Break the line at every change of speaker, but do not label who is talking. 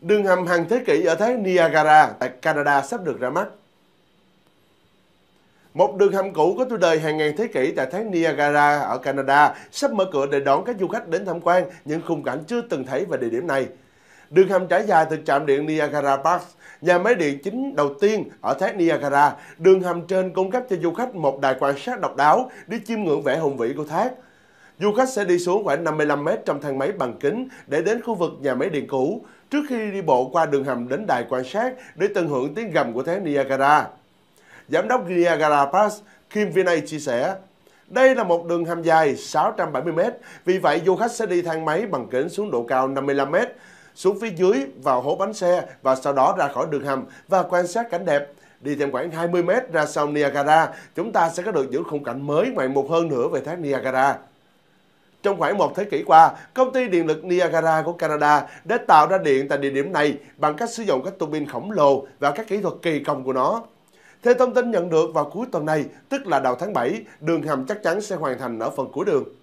Đường hầm hàng thế kỷ ở thế Niagara tại Canada sắp được ra mắt. Một đường hầm cũ có tuổi đời hàng ngàn thế kỷ tại tháng Niagara ở Canada sắp mở cửa để đón các du khách đến tham quan những khung cảnh chưa từng thấy về địa điểm này. Đường hầm trải dài từ trạm điện Niagara Park, nhà máy điện chính đầu tiên ở thác Niagara. Đường hầm trên cung cấp cho du khách một đài quan sát độc đáo đi chiêm ngưỡng vẻ hùng vĩ của thác. Du khách sẽ đi xuống khoảng 55 mét trong thang máy bằng kính để đến khu vực nhà máy điện cũ trước khi đi bộ qua đường hầm đến đài quan sát để tận hưởng tiếng gầm của thác Niagara. Giám đốc Niagara Pass Kim Vinay chia sẻ, đây là một đường hầm dài 670m, vì vậy du khách sẽ đi thang máy bằng kính xuống độ cao 55m, xuống phía dưới vào hố bánh xe và sau đó ra khỏi đường hầm và quan sát cảnh đẹp. Đi thêm khoảng 20m ra sông Niagara, chúng ta sẽ có được những khung cảnh mới ngoạn mục hơn nữa về thác Niagara. Trong khoảng một thế kỷ qua, công ty điện lực Niagara của Canada đã tạo ra điện tại địa điểm này bằng cách sử dụng các tua bin khổng lồ và các kỹ thuật kỳ công của nó. Theo thông tin nhận được vào cuối tuần này, tức là đầu tháng 7, đường hầm chắc chắn sẽ hoàn thành ở phần cuối đường.